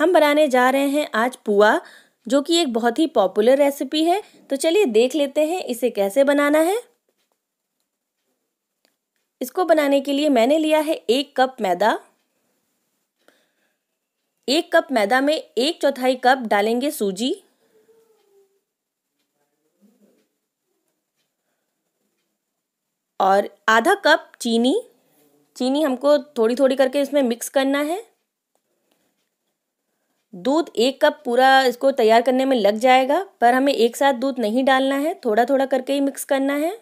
हम बनाने जा रहे हैं आज पुआ जो कि एक बहुत ही पॉपुलर रेसिपी है तो चलिए देख लेते हैं इसे कैसे बनाना है इसको बनाने के लिए मैंने लिया है एक कप मैदा एक कप मैदा में एक चौथाई कप डालेंगे सूजी और आधा कप चीनी चीनी हमको थोड़ी थोड़ी करके इसमें मिक्स करना है दूध एक कप पूरा इसको तैयार करने में लग जाएगा पर हमें एक साथ दूध नहीं डालना है थोड़ा थोड़ा करके ही मिक्स करना है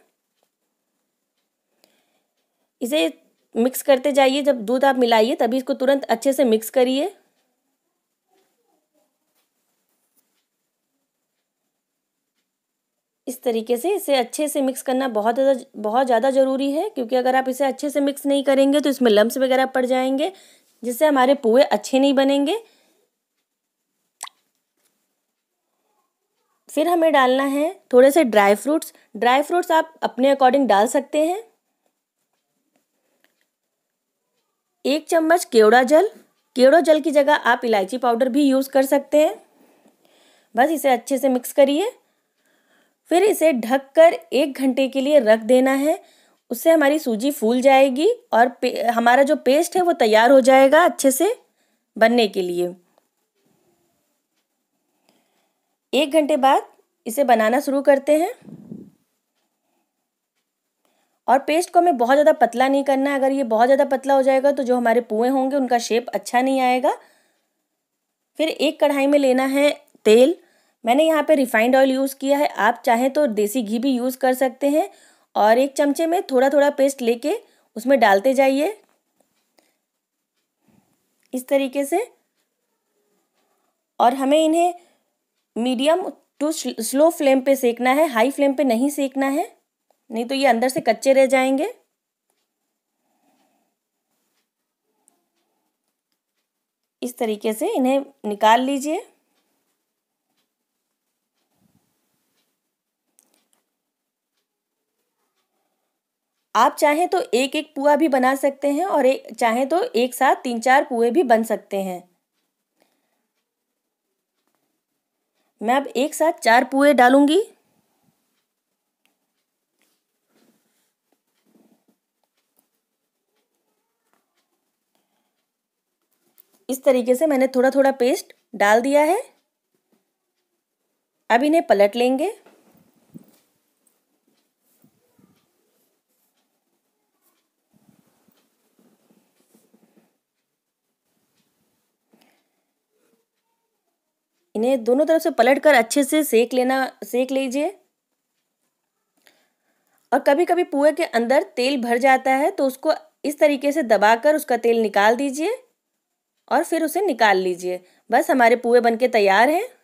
इसे मिक्स करते जाइए जब दूध आप मिलाइए तभी इसको तुरंत अच्छे से मिक्स करिए इस तरीके से इसे अच्छे से मिक्स करना बहुत ज़्यादा बहुत ज़्यादा ज़रूरी है क्योंकि अगर आप इसे अच्छे से मिक्स नहीं करेंगे तो इसमें लम्स वगैरह पड़ जाएंगे जिससे हमारे पुए अच्छे नहीं बनेंगे फिर हमें डालना है थोड़े से ड्राई फ्रूट्स ड्राई फ्रूट्स आप अपने अकॉर्डिंग डाल सकते हैं एक चम्मच केवड़ा जल केवड़ा जल की जगह आप इलायची पाउडर भी यूज़ कर सकते हैं बस इसे अच्छे से मिक्स करिए फिर इसे ढककर एक घंटे के लिए रख देना है उससे हमारी सूजी फूल जाएगी और हमारा जो पेस्ट है वो तैयार हो जाएगा अच्छे से बनने के लिए एक घंटे बाद इसे बनाना शुरू करते हैं और पेस्ट को हमें बहुत ज़्यादा पतला नहीं करना है अगर ये बहुत ज़्यादा पतला हो जाएगा तो जो हमारे पुएँ होंगे उनका शेप अच्छा नहीं आएगा फिर एक कढ़ाई में लेना है तेल मैंने यहाँ पे रिफाइंड ऑयल यूज़ किया है आप चाहें तो देसी घी भी यूज़ कर सकते हैं और एक चमचे में थोड़ा थोड़ा पेस्ट लेके उसमें डालते जाइए इस तरीके से और हमें इन्हें मीडियम टू स्लो फ्लेम पे सेकना है हाई फ्लेम पे नहीं सेकना है नहीं तो ये अंदर से कच्चे रह जाएंगे इस तरीके से इन्हें निकाल लीजिए आप चाहें तो एक एक पुआ भी बना सकते हैं और एक चाहें तो एक साथ तीन चार पुए भी बन सकते हैं मैं अब एक साथ चार पुए डालूंगी इस तरीके से मैंने थोड़ा थोड़ा पेस्ट डाल दिया है अब इन्हें पलट लेंगे इन्हें दोनों तरफ से पलट कर अच्छे से सेक लेना सेक लीजिए और कभी कभी पुए के अंदर तेल भर जाता है तो उसको इस तरीके से दबाकर उसका तेल निकाल दीजिए और फिर उसे निकाल लीजिए बस हमारे पुए बनके तैयार हैं